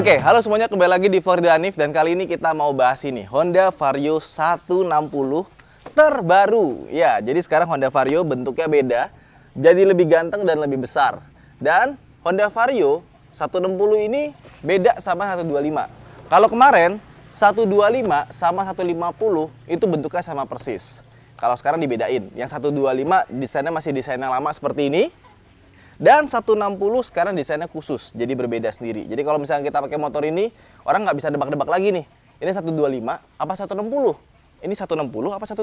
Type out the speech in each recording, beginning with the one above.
Oke, okay, halo semuanya kembali lagi di Florida Anif dan kali ini kita mau bahas ini Honda Vario 160 terbaru. Ya, jadi sekarang Honda Vario bentuknya beda, jadi lebih ganteng dan lebih besar. Dan Honda Vario 160 ini beda sama 125. Kalau kemarin 125 sama 150 itu bentuknya sama persis. Kalau sekarang dibedain. Yang 125 desainnya masih desain yang lama seperti ini. Dan 160 sekarang desainnya khusus, jadi berbeda sendiri. Jadi kalau misalnya kita pakai motor ini, orang nggak bisa debak-debak lagi nih. Ini 125 apa 160? Ini 160 apa 125?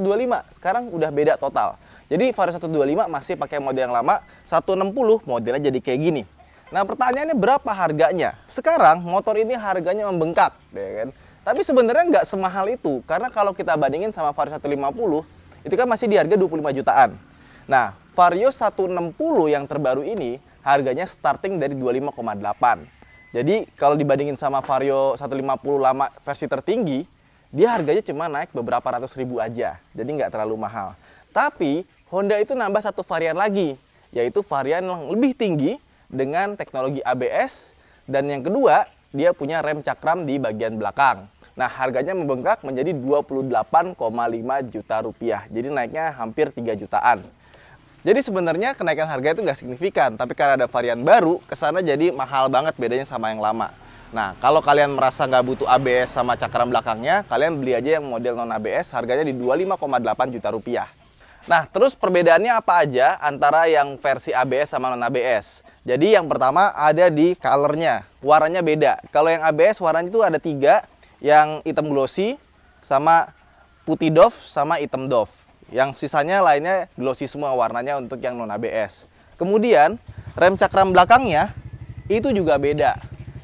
Sekarang udah beda total. Jadi Vario 125 masih pakai model yang lama, 160 modelnya jadi kayak gini. Nah pertanyaannya berapa harganya? Sekarang motor ini harganya membengkak, ya kan? Tapi sebenarnya nggak semahal itu, karena kalau kita bandingin sama Vario 150, itu kan masih di harga 25 jutaan. Nah, Vario 160 yang terbaru ini harganya starting dari 25,8. Jadi kalau dibandingin sama Vario 150 lama versi tertinggi, dia harganya cuma naik beberapa ratus ribu aja. Jadi nggak terlalu mahal. Tapi Honda itu nambah satu varian lagi, yaitu varian yang lebih tinggi dengan teknologi ABS dan yang kedua dia punya rem cakram di bagian belakang. Nah, harganya membengkak menjadi 28,5 juta rupiah. Jadi naiknya hampir 3 jutaan. Jadi sebenarnya kenaikan harga itu nggak signifikan, tapi karena ada varian baru, kesana jadi mahal banget bedanya sama yang lama. Nah, kalau kalian merasa nggak butuh ABS sama cakram belakangnya, kalian beli aja yang model non ABS, harganya di 25,8 juta rupiah. Nah, terus perbedaannya apa aja antara yang versi ABS sama non ABS? Jadi yang pertama ada di colornya, warnanya beda. Kalau yang ABS warnanya itu ada tiga, yang hitam glossy, sama putih doff, sama hitam doff. Yang sisanya lainnya glossy semua warnanya untuk yang non ABS. Kemudian rem cakram belakangnya itu juga beda.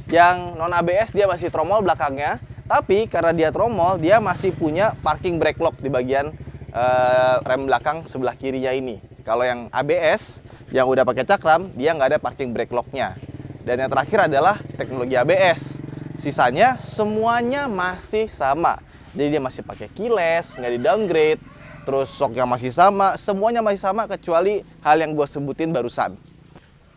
Yang non ABS dia masih tromol belakangnya, tapi karena dia tromol dia masih punya parking brake lock di bagian uh, rem belakang sebelah kirinya ini. Kalau yang ABS yang udah pakai cakram dia nggak ada parking brake locknya. Dan yang terakhir adalah teknologi ABS. Sisanya semuanya masih sama. Jadi dia masih pakai keyless, nggak di downgrade, terus soknya masih sama, semuanya masih sama kecuali hal yang gue sebutin barusan.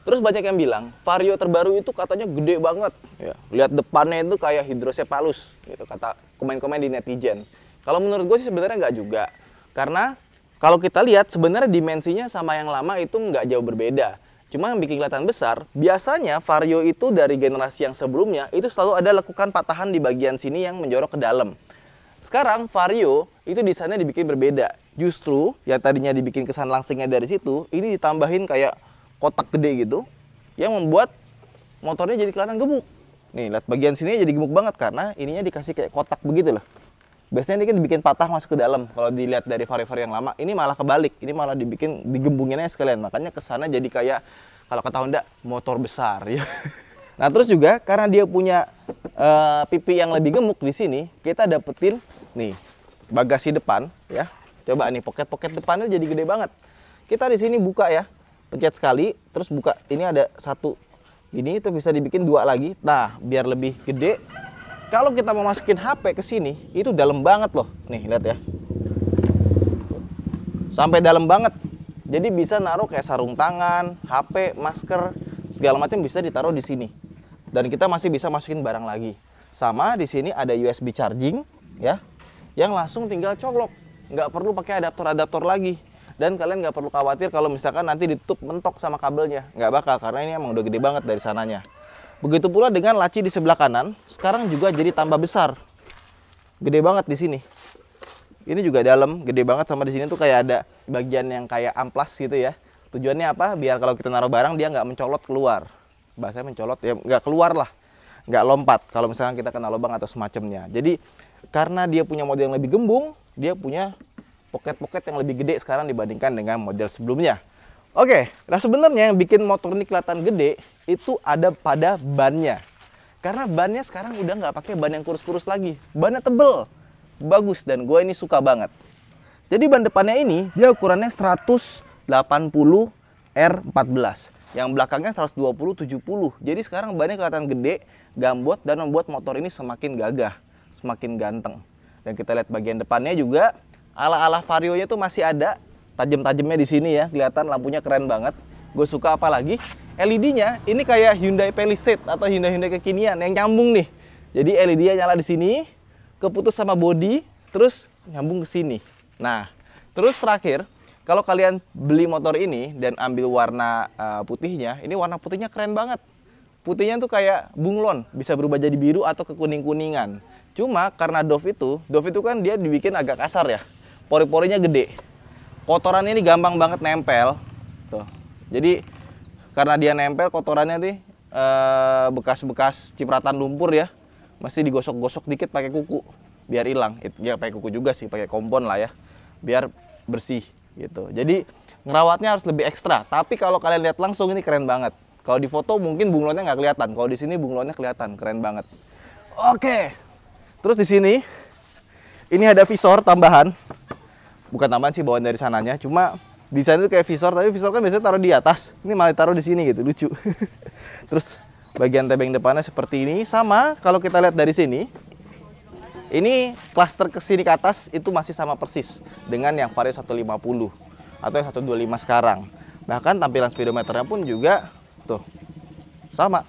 Terus banyak yang bilang, Vario terbaru itu katanya gede banget. Ya, lihat depannya itu kayak hidrosepalus, gitu kata komen-komen di netizen. Kalau menurut gue sih sebenarnya nggak juga. Karena kalau kita lihat sebenarnya dimensinya sama yang lama itu nggak jauh berbeda. Cuma yang bikin kelihatan besar, biasanya Vario itu dari generasi yang sebelumnya itu selalu ada lekukan patahan di bagian sini yang menjorok ke dalam. Sekarang Vario itu desainnya dibikin berbeda. Justru yang tadinya dibikin kesan langsingnya dari situ, ini ditambahin kayak kotak gede gitu yang membuat motornya jadi kelihatan gemuk. Nih, lihat bagian sini jadi gemuk banget karena ininya dikasih kayak kotak begitu loh. Biasanya ini kan dibikin patah masuk ke dalam kalau dilihat dari vario-vario yang lama. Ini malah kebalik, ini malah dibikin digembunginnya sekalian. Makanya kesana jadi kayak kalau kata Honda motor besar ya. Nah, terus juga karena dia punya uh, pipi yang lebih gemuk di sini, kita dapetin nih bagasi depan ya coba nih pocket-pocket depannya jadi gede banget kita di sini buka ya pencet sekali terus buka ini ada satu ini itu bisa dibikin dua lagi nah biar lebih gede kalau kita mau masukin HP ke sini itu dalam banget loh nih lihat ya sampai dalam banget jadi bisa naruh kayak sarung tangan HP masker segala macam bisa ditaruh di sini dan kita masih bisa masukin barang lagi sama di sini ada USB charging ya yang langsung tinggal colok nggak perlu pakai adaptor-adaptor lagi dan kalian nggak perlu khawatir kalau misalkan nanti ditutup mentok sama kabelnya nggak bakal karena ini emang udah gede banget dari sananya begitu pula dengan laci di sebelah kanan sekarang juga jadi tambah besar gede banget di sini ini juga dalam gede banget sama di sini tuh kayak ada bagian yang kayak amplas gitu ya tujuannya apa biar kalau kita naruh barang dia nggak mencolot keluar Bahasa mencolot ya nggak keluar lah nggak lompat kalau misalkan kita kena lubang atau semacamnya jadi karena dia punya model yang lebih gembung, dia punya pocket-pocket yang lebih gede sekarang dibandingkan dengan model sebelumnya. Oke, nah sebenarnya yang bikin motor ini kelihatan gede itu ada pada bannya. Karena bannya sekarang udah nggak pakai ban yang kurus-kurus lagi. Bannya tebel. Bagus dan gue ini suka banget. Jadi ban depannya ini dia ukurannya 180 R14. Yang belakangnya 120 70. Jadi sekarang bannya kelihatan gede, gambot dan membuat motor ini semakin gagah semakin ganteng. Dan kita lihat bagian depannya juga ala-ala vario nya tuh masih ada tajam-tajamnya di sini ya, kelihatan lampunya keren banget. Gue suka apalagi LED-nya ini kayak Hyundai Palisade atau Hyundai-Hyundai kekinian yang nyambung nih. Jadi LED-nya nyala di sini, keputus sama body, terus nyambung ke sini. Nah, terus terakhir kalau kalian beli motor ini dan ambil warna uh, putihnya, ini warna putihnya keren banget. Putihnya tuh kayak bunglon, bisa berubah jadi biru atau kekuning-kuningan. Cuma karena Dove itu, Dove itu kan dia dibikin agak kasar ya. Pori-porinya gede. Kotoran ini gampang banget nempel. Tuh. Jadi karena dia nempel kotorannya nih eh, bekas-bekas cipratan lumpur ya. masih digosok-gosok dikit pakai kuku biar hilang. Ya pakai kuku juga sih, pakai kompon lah ya. Biar bersih gitu. Jadi ngerawatnya harus lebih ekstra. Tapi kalau kalian lihat langsung ini keren banget. Kalau di foto mungkin bunglonnya nggak kelihatan. Kalau di sini bunglonnya kelihatan, keren banget. Oke, Terus di sini ini ada visor tambahan. Bukan tambahan sih bawaan dari sananya, cuma desain itu kayak visor, tapi visor kan biasanya taruh di atas. Ini malah taruh di sini gitu, lucu. Terus bagian tebing depannya seperti ini sama kalau kita lihat dari sini. Ini klaster ke sini ke atas itu masih sama persis dengan yang Vario 150 atau yang 125 sekarang. Bahkan tampilan speedometernya pun juga tuh sama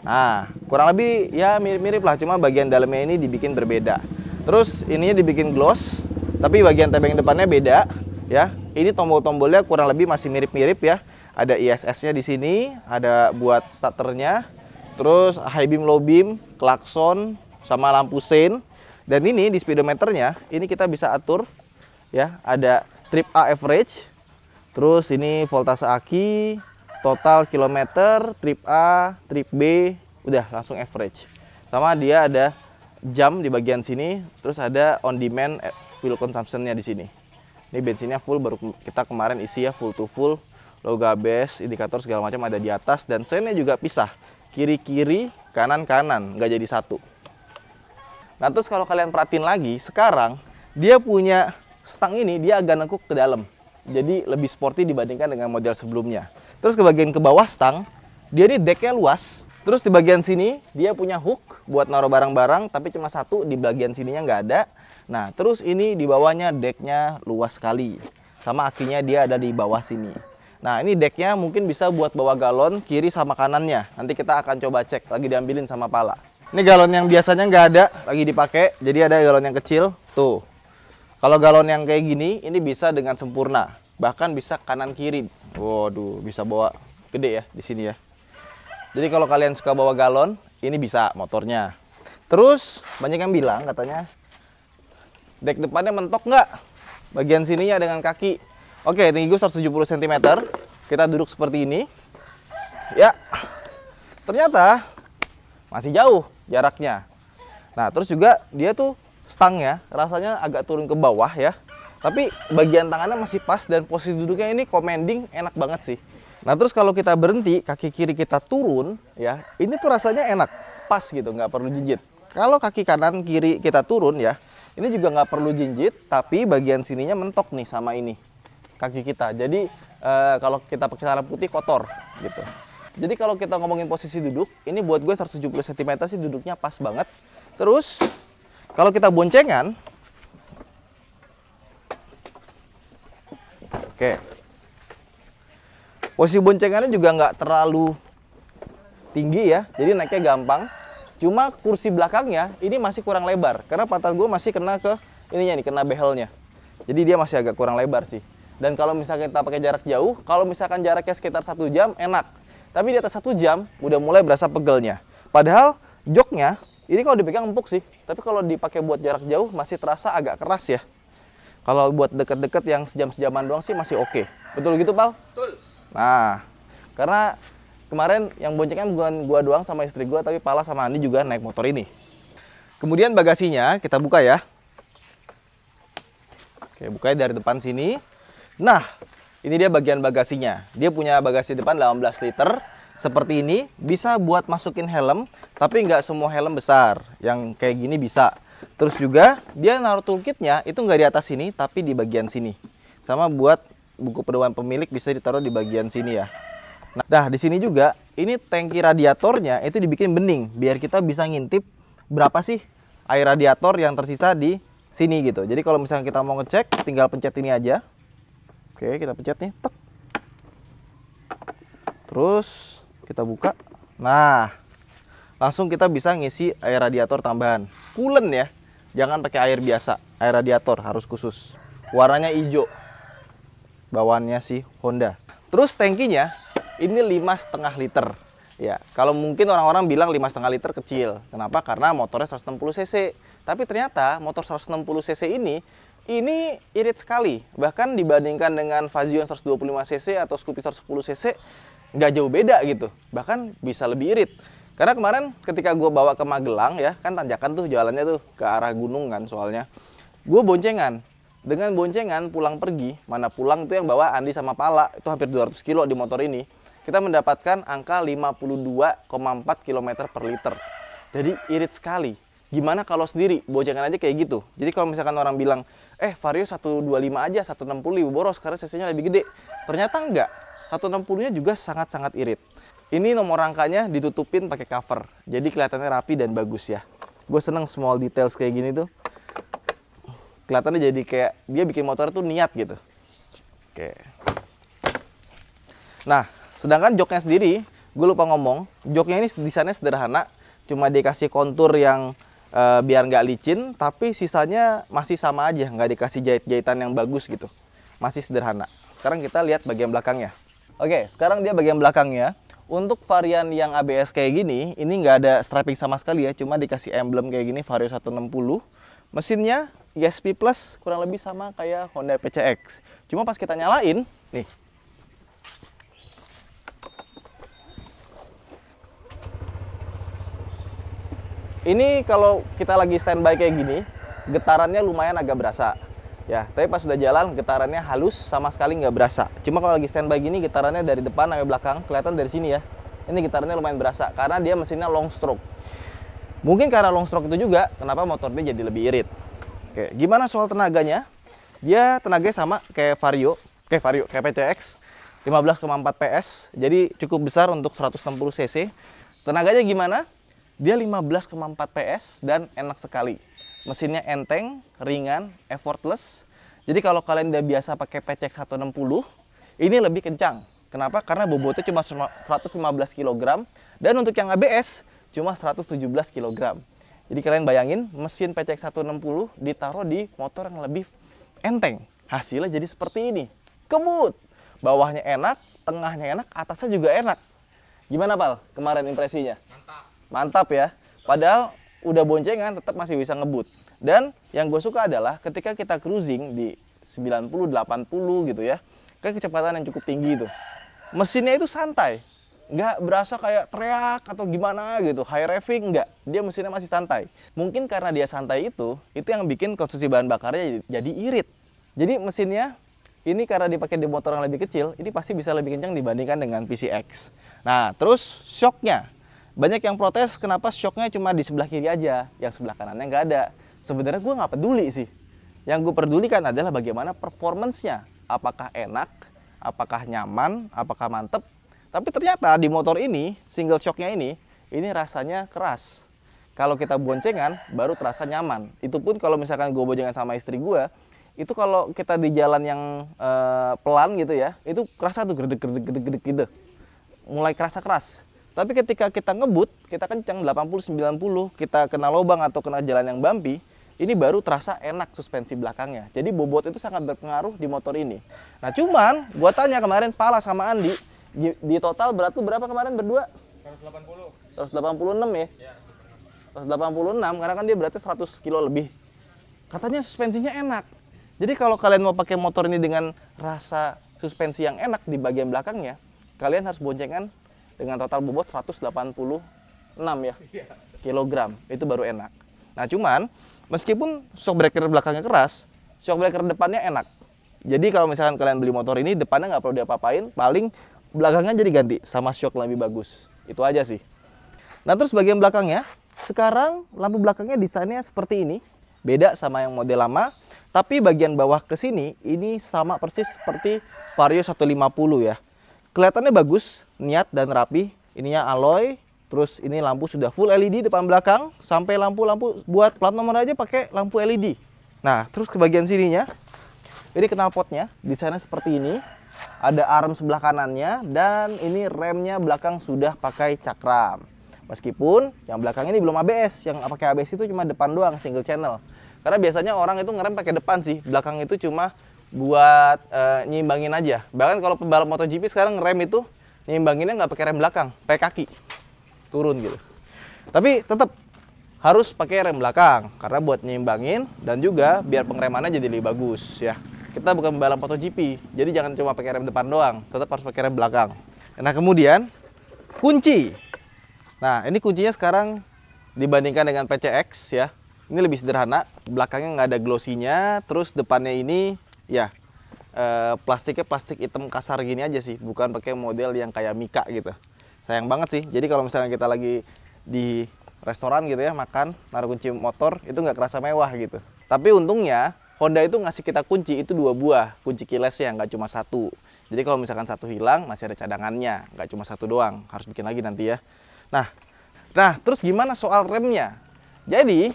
Nah, kurang lebih ya mirip-mirip lah, cuma bagian dalamnya ini dibikin berbeda. Terus ininya dibikin gloss, tapi bagian tebeng depannya beda, ya. Ini tombol-tombolnya kurang lebih masih mirip-mirip ya. Ada ISS-nya di sini, ada buat starternya, terus high beam, low beam, klakson, sama lampu sein. Dan ini di speedometernya, ini kita bisa atur, ya. Ada trip A average, terus ini voltase aki, total kilometer, trip A, trip B, udah langsung average. Sama dia ada jam di bagian sini, terus ada on demand eh, fuel consumption-nya di sini. Ini bensinnya full baru kita kemarin isi ya full to full, logo ABS, indikator segala macam ada di atas dan sennya juga pisah. Kiri-kiri, kanan-kanan, nggak jadi satu. Nah, terus kalau kalian perhatiin lagi, sekarang dia punya stang ini dia agak nekuk ke dalam jadi lebih sporty dibandingkan dengan model sebelumnya. Terus ke bagian ke bawah stang, dia ini decknya luas. Terus di bagian sini dia punya hook buat naruh barang-barang, tapi cuma satu di bagian sininya nggak ada. Nah, terus ini di bawahnya decknya luas sekali, sama akinya dia ada di bawah sini. Nah, ini decknya mungkin bisa buat bawa galon kiri sama kanannya. Nanti kita akan coba cek lagi diambilin sama pala. Ini galon yang biasanya nggak ada lagi dipakai, jadi ada galon yang kecil tuh kalau galon yang kayak gini, ini bisa dengan sempurna. Bahkan bisa kanan kiri. Waduh, bisa bawa gede ya di sini ya. Jadi kalau kalian suka bawa galon, ini bisa motornya. Terus banyak yang bilang katanya dek depannya mentok nggak? Bagian sininya dengan kaki. Oke, tinggi gue 170 cm. Kita duduk seperti ini. Ya. Ternyata masih jauh jaraknya. Nah, terus juga dia tuh stangnya rasanya agak turun ke bawah ya tapi bagian tangannya masih pas dan posisi duduknya ini commanding enak banget sih nah terus kalau kita berhenti kaki kiri kita turun ya ini tuh rasanya enak pas gitu nggak perlu jinjit kalau kaki kanan kiri kita turun ya ini juga nggak perlu jinjit tapi bagian sininya mentok nih sama ini kaki kita jadi e, kalau kita pakai sarung putih kotor gitu jadi kalau kita ngomongin posisi duduk ini buat gue 170 cm sih duduknya pas banget terus kalau kita boncengan, oke, posisi boncengannya juga nggak terlalu tinggi ya, jadi naiknya gampang. Cuma kursi belakangnya ini masih kurang lebar karena pantat gue masih kena ke ininya nih, kena behelnya. Jadi dia masih agak kurang lebar sih. Dan kalau misalkan kita pakai jarak jauh, kalau misalkan jaraknya sekitar satu jam enak. Tapi di atas satu jam udah mulai berasa pegelnya. Padahal joknya ini kalau dipegang empuk sih, tapi kalau dipakai buat jarak jauh masih terasa agak keras ya. Kalau buat deket-deket yang sejam-sejaman doang sih masih oke. Okay. Betul gitu, Pal? Betul. Nah, karena kemarin yang boncengnya bukan gua doang sama istri gua, tapi Pala sama Andi juga naik motor ini. Kemudian bagasinya kita buka ya. Oke, bukanya dari depan sini. Nah, ini dia bagian bagasinya. Dia punya bagasi depan 18 liter, seperti ini bisa buat masukin helm tapi nggak semua helm besar yang kayak gini bisa terus juga dia naruh toolkitnya itu nggak di atas sini tapi di bagian sini sama buat buku pedoman pemilik bisa ditaruh di bagian sini ya nah di sini juga ini tangki radiatornya itu dibikin bening biar kita bisa ngintip berapa sih air radiator yang tersisa di sini gitu jadi kalau misalnya kita mau ngecek tinggal pencet ini aja Oke, kita pencet nih. Tek. Terus kita buka nah langsung kita bisa ngisi air radiator tambahan coolant ya jangan pakai air biasa air radiator harus khusus warnanya hijau bawaannya sih Honda terus tankinya ini lima setengah liter ya kalau mungkin orang-orang bilang lima setengah liter kecil kenapa karena motornya 160 cc tapi ternyata motor 160 cc ini ini irit sekali bahkan dibandingkan dengan Vazion 125 cc atau Scoopy 110 cc nggak jauh beda gitu bahkan bisa lebih irit karena kemarin ketika gue bawa ke Magelang ya kan tanjakan tuh jalannya tuh ke arah gunung kan soalnya gue boncengan dengan boncengan pulang pergi mana pulang tuh yang bawa Andi sama Pala itu hampir 200 kilo di motor ini kita mendapatkan angka 52,4 km per liter jadi irit sekali gimana kalau sendiri bocekan aja kayak gitu jadi kalau misalkan orang bilang eh vario 125 aja 160 boros karena sesinya lebih gede ternyata enggak 160 nya juga sangat-sangat irit ini nomor rangkanya ditutupin pakai cover jadi kelihatannya rapi dan bagus ya gue seneng small details kayak gini tuh kelihatannya jadi kayak dia bikin motor tuh niat gitu oke nah sedangkan joknya sendiri gue lupa ngomong joknya ini desainnya sederhana cuma dikasih kontur yang e, biar nggak licin tapi sisanya masih sama aja nggak dikasih jahit-jahitan yang bagus gitu masih sederhana sekarang kita lihat bagian belakangnya oke sekarang dia bagian belakangnya untuk varian yang ABS kayak gini ini nggak ada strapping sama sekali ya cuma dikasih emblem kayak gini Vario 160 mesinnya ESP Plus kurang lebih sama kayak Honda PCX cuma pas kita nyalain nih Ini kalau kita lagi standby kayak gini, getarannya lumayan agak berasa. Ya, tapi pas sudah jalan getarannya halus sama sekali nggak berasa. Cuma kalau lagi standby gini getarannya dari depan sampai belakang kelihatan dari sini ya. Ini getarannya lumayan berasa karena dia mesinnya long stroke. Mungkin karena long stroke itu juga kenapa motornya jadi lebih irit. Oke, gimana soal tenaganya? Dia tenaganya sama kayak Vario, kayak Vario, kayak PTX 15,4 PS. Jadi cukup besar untuk 160 cc. Tenaganya gimana? Dia 15,4 PS dan enak sekali. Mesinnya enteng, ringan, effortless. Jadi kalau kalian udah biasa pakai PCX 160, ini lebih kencang. Kenapa? Karena bobotnya cuma 115 kg dan untuk yang ABS cuma 117 kg. Jadi kalian bayangin mesin PCX 160 ditaruh di motor yang lebih enteng. Hasilnya jadi seperti ini. Kebut. Bawahnya enak, tengahnya enak, atasnya juga enak. Gimana Pal kemarin impresinya? Mantap. Mantap ya. Padahal udah boncengan tetap masih bisa ngebut. Dan yang gue suka adalah ketika kita cruising di 90, 80 gitu ya, kayak kecepatan yang cukup tinggi itu. Mesinnya itu santai, nggak berasa kayak teriak atau gimana gitu, high revving nggak. Dia mesinnya masih santai. Mungkin karena dia santai itu, itu yang bikin konsumsi bahan bakarnya jadi irit. Jadi mesinnya ini karena dipakai di motor yang lebih kecil, ini pasti bisa lebih kencang dibandingkan dengan PCX. Nah, terus shocknya banyak yang protes kenapa shocknya cuma di sebelah kiri aja yang sebelah kanannya nggak ada sebenarnya gue nggak peduli sih yang gue pedulikan adalah bagaimana performancenya apakah enak apakah nyaman apakah mantep tapi ternyata di motor ini single shocknya ini ini rasanya keras kalau kita boncengan baru terasa nyaman itu pun kalau misalkan gue boncengan sama istri gue itu kalau kita di jalan yang uh, pelan gitu ya itu kerasa tuh gede gede gede gede gitu mulai kerasa keras tapi ketika kita ngebut, kita kencang 80 90, kita kena lobang atau kena jalan yang bumpy, ini baru terasa enak suspensi belakangnya. Jadi bobot itu sangat berpengaruh di motor ini. Nah, cuman gua tanya kemarin Pala sama Andi, di total berat tuh berapa kemarin berdua? 180. 186 ya? ya. 186 karena kan dia beratnya 100 kilo lebih. Katanya suspensinya enak. Jadi kalau kalian mau pakai motor ini dengan rasa suspensi yang enak di bagian belakangnya, kalian harus boncengan dengan total bobot 186 ya iya. kilogram itu baru enak nah cuman meskipun shockbreaker belakangnya keras shockbreaker depannya enak jadi kalau misalkan kalian beli motor ini depannya nggak perlu diapa-apain paling belakangnya jadi ganti sama shock lebih bagus itu aja sih nah terus bagian belakangnya sekarang lampu belakangnya desainnya seperti ini beda sama yang model lama tapi bagian bawah ke sini ini sama persis seperti Vario 150 ya kelihatannya bagus, niat dan rapi. Ininya alloy, terus ini lampu sudah full LED depan belakang, sampai lampu-lampu buat plat nomor aja pakai lampu LED. Nah, terus ke bagian sininya, ini knalpotnya, desainnya seperti ini. Ada arm sebelah kanannya, dan ini remnya belakang sudah pakai cakram. Meskipun yang belakang ini belum ABS, yang pakai ABS itu cuma depan doang, single channel. Karena biasanya orang itu ngerem pakai depan sih, belakang itu cuma buat e, nyimbangin aja. Bahkan kalau pembalap MotoGP sekarang rem itu nyimbanginnya nggak pakai rem belakang, pakai kaki turun gitu. Tapi tetap harus pakai rem belakang karena buat nyimbangin dan juga biar pengeremannya jadi lebih bagus ya. Kita bukan pembalap MotoGP, jadi jangan cuma pakai rem depan doang, tetap harus pakai rem belakang. Nah kemudian kunci. Nah ini kuncinya sekarang dibandingkan dengan PCX ya, ini lebih sederhana. Belakangnya nggak ada glossinya, terus depannya ini ya eh, plastiknya plastik hitam kasar gini aja sih bukan pakai model yang kayak mika gitu sayang banget sih jadi kalau misalnya kita lagi di restoran gitu ya makan naruh kunci motor itu nggak kerasa mewah gitu tapi untungnya Honda itu ngasih kita kunci itu dua buah kunci yang nggak cuma satu jadi kalau misalkan satu hilang masih ada cadangannya nggak cuma satu doang harus bikin lagi nanti ya nah nah terus gimana soal remnya jadi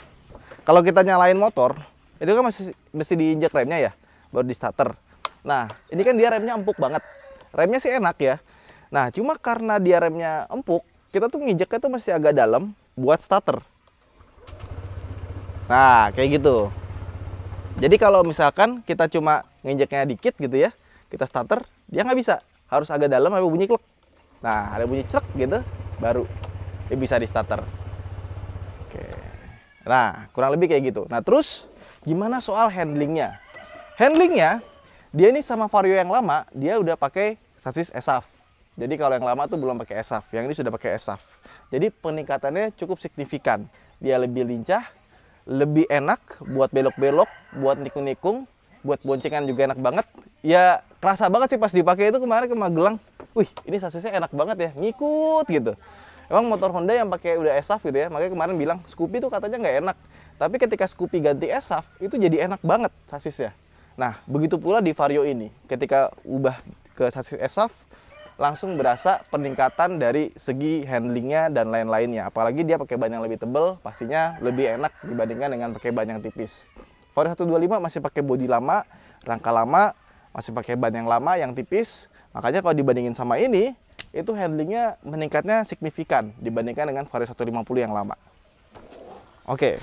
kalau kita nyalain motor itu kan masih mesti diinjak remnya ya baru di starter. Nah, ini kan dia remnya empuk banget. Remnya sih enak ya. Nah, cuma karena dia remnya empuk, kita tuh nginjeknya tuh masih agak dalam buat starter. Nah, kayak gitu. Jadi kalau misalkan kita cuma nginjeknya dikit gitu ya, kita starter, dia nggak bisa. Harus agak dalam tapi bunyi klek. Nah, ada bunyi cerek gitu, baru dia bisa di starter. Oke. Nah, kurang lebih kayak gitu. Nah, terus gimana soal handlingnya? Handlingnya, dia ini sama Vario yang lama, dia udah pakai sasis ESAF. Jadi kalau yang lama tuh belum pakai ESAF, yang ini sudah pakai ESAF. Jadi peningkatannya cukup signifikan. Dia lebih lincah, lebih enak buat belok-belok, buat nikung-nikung, buat boncengan juga enak banget. Ya kerasa banget sih pas dipakai itu kemarin ke Magelang. Wih, ini sasisnya enak banget ya, ngikut gitu. Emang motor Honda yang pakai udah esaf gitu ya, makanya kemarin bilang Scoopy tuh katanya nggak enak. Tapi ketika Scoopy ganti esaf, itu jadi enak banget sasisnya. Nah, begitu pula di Vario ini. Ketika ubah ke sasis esaf, langsung berasa peningkatan dari segi handlingnya dan lain-lainnya. Apalagi dia pakai ban yang lebih tebal, pastinya lebih enak dibandingkan dengan pakai ban yang tipis. Vario 125 masih pakai bodi lama, rangka lama, masih pakai ban yang lama, yang tipis. Makanya kalau dibandingin sama ini, itu handlingnya meningkatnya signifikan dibandingkan dengan Vario 150 yang lama. Oke,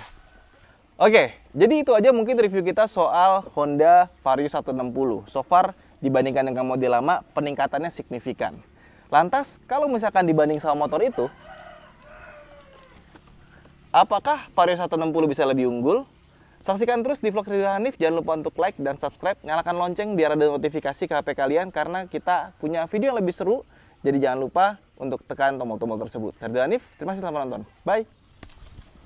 Oke, jadi itu aja mungkin review kita soal Honda Vario 160. So far, dibandingkan dengan model lama, peningkatannya signifikan. Lantas, kalau misalkan dibanding sama motor itu, apakah Vario 160 bisa lebih unggul? Saksikan terus di vlog Ridho Hanif, jangan lupa untuk like dan subscribe, nyalakan lonceng biar ada notifikasi ke HP kalian karena kita punya video yang lebih seru. Jadi jangan lupa untuk tekan tombol-tombol tersebut. Saya Ridho Hanif, terima kasih telah menonton. Bye!